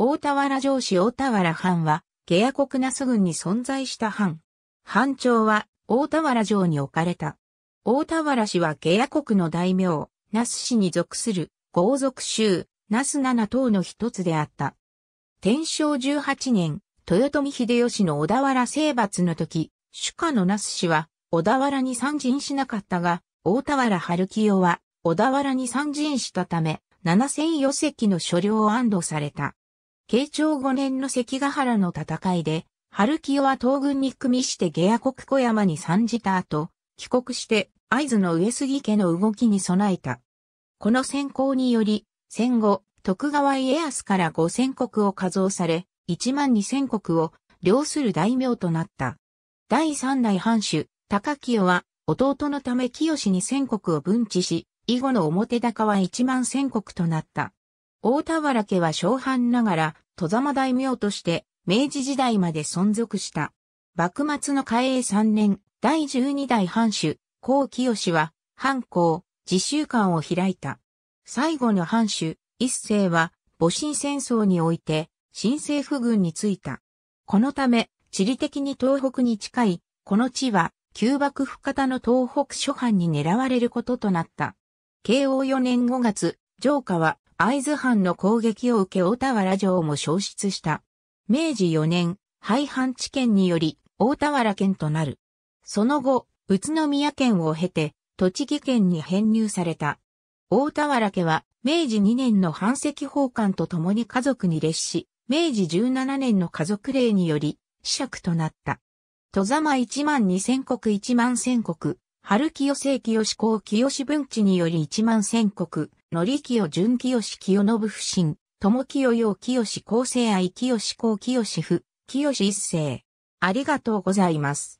大田原城市大田原藩は、下野国那須郡に存在した藩。藩長は大田原城に置かれた。大田原氏は下野国の大名、那須氏に属する豪族州、那須七等の一つであった。天正18年、豊臣秀吉の小田原征伐の時、主家の那須氏は小田原に参陣しなかったが、大田原春清は小田原に参陣したため、七千余隻の所領を安堵された。慶長5年の関ヶ原の戦いで、春清は東軍に組みして下野国小山に参じた後、帰国して合図の上杉家の動きに備えた。この先行により、戦後、徳川家康から五千国を加増され、一万二千国を領する大名となった。第三代藩主、高清は、弟のため清に千国を分置し、以後の表高は一万千国となった。大田原家は小藩ながら、戸様大名として、明治時代まで存続した。幕末の嘉永3年、第12代藩主、高清は、藩校、自習館を開いた。最後の藩主、一世は、戊辰戦争において、新政府軍に就いた。このため、地理的に東北に近い、この地は、旧幕府方の東北諸藩に狙われることとなった。慶応4年5月、城下は、会津藩の攻撃を受け大田原城も消失した。明治4年、廃藩置県により大田原県となる。その後、宇都宮県を経て、栃木県に編入された。大田原家は、明治2年の藩籍奉還と共に家族に列し、明治17年の家族令により、死爵となった。戸様1万2000国1万1000国。春清清清公清文地により一万千国、の清純清清信不信、友清陽清公生愛清公清府、清一世。ありがとうございます。